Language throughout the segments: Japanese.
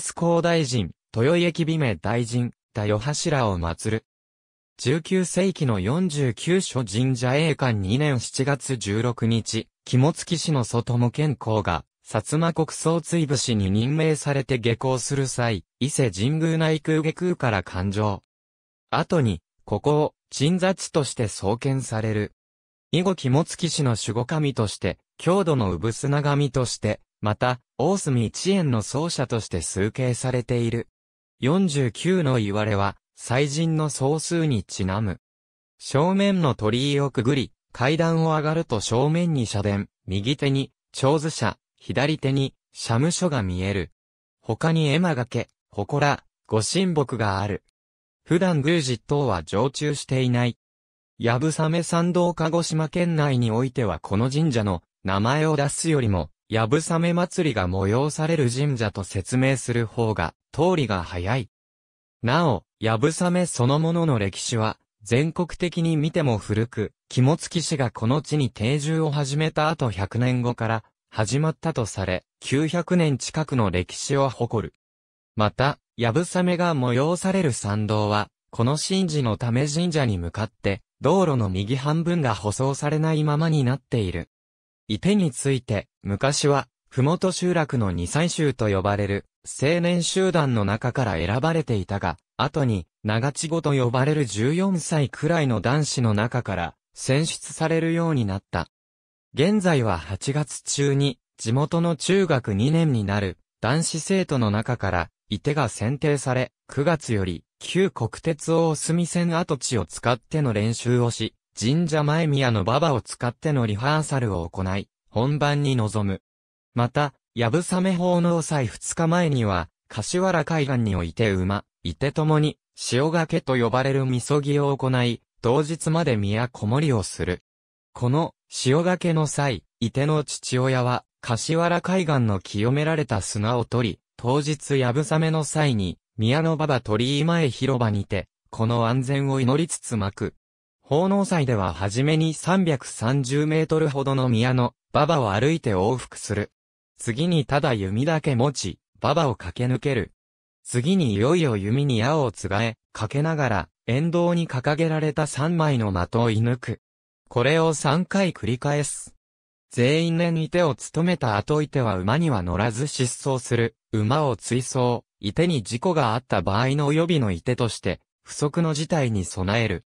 ス公大臣、豊井駅美名大臣、だよ柱を祀る。19世紀の49所神社栄冠2年7月16日、肝付市の外も健康が、薩摩国総追部市に任命されて下校する際、伊勢神宮内空下空から誕生。後に、ここを、鎮雑として創建される。以後肝付市の守護神として、郷土の産砂神として、また、大隅一円の奏者として数形されている。49の言われは、祭人の総数にちなむ。正面の鳥居をくぐり、階段を上がると正面に社殿、右手に、長図社、左手に、社務所が見える。他に絵馬掛け、祠、御神木がある。普段宮司等は常駐していない。やぶさめ参道鹿児島県内においてはこの神社の名前を出すよりもやぶさめ祭りが催される神社と説明する方が、通りが早い。なお、やぶさめそのものの歴史は、全国的に見ても古く、肝付氏がこの地に定住を始めた後100年後から始まったとされ、900年近くの歴史を誇る。また、やぶさめが催される参道は、この神事のため神社に向かって、道路の右半分が舗装されないままになっている。伊手について、昔は、ふもと集落の二歳衆と呼ばれる、青年集団の中から選ばれていたが、後に、長千語と呼ばれる14歳くらいの男子の中から、選出されるようになった。現在は8月中に、地元の中学2年になる、男子生徒の中から、伊手が選定され、9月より、旧国鉄大隅線跡地を使っての練習をし、神社前宮の馬場を使ってのリハーサルを行い、本番に臨む。また、やぶさめ奉納祭2日前には、柏原海岸において馬、いてともに、塩がけと呼ばれるみそぎを行い、当日まで宮こもりをする。この、塩がけの際、伊手の父親は、柏原海岸の清められた砂を取り、当日やぶさめの際に、宮の馬場鳥居前広場にて、この安全を祈りつつ巻く、奉納祭では初めに330メートルほどの宮の馬場を歩いて往復する。次にただ弓だけ持ち、馬場を駆け抜ける。次にいよいよ弓に矢をつがえ、かけながら、沿道に掲げられた3枚の的を射抜く。これを3回繰り返す。全員年い手を務めた後いては馬には乗らず失踪する、馬を追走、いてに事故があった場合の予備のいてとして、不測の事態に備える。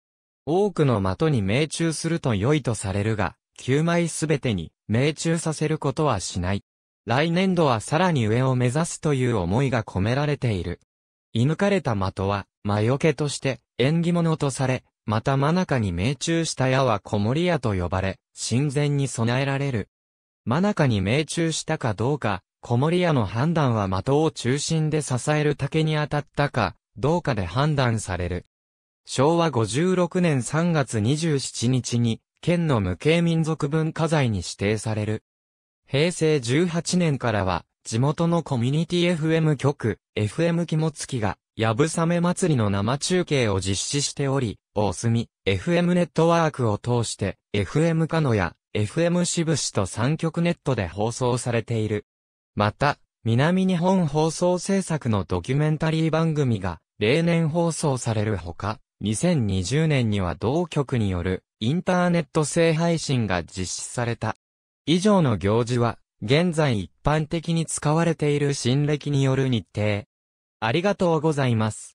多くの的に命中すると良いとされるが、9枚すべてに命中させることはしない。来年度はさらに上を目指すという思いが込められている。射抜かれた的は、魔除けとして、縁起物とされ、また真中に命中した矢は小森矢と呼ばれ、神前に備えられる。真中に命中したかどうか、小森矢の判断は的を中心で支える竹に当たったか、どうかで判断される。昭和56年3月27日に、県の無形民族文化財に指定される。平成18年からは、地元のコミュニティ FM 局、FM 肝付が、やぶさめ祭りの生中継を実施しており、大隅、FM ネットワークを通して、FM カノや、FM 渋市と3極ネットで放送されている。また、南日本放送制作のドキュメンタリー番組が、例年放送されるほか、2020年には同局によるインターネット性配信が実施された。以上の行事は、現在一般的に使われている新暦による日程。ありがとうございます。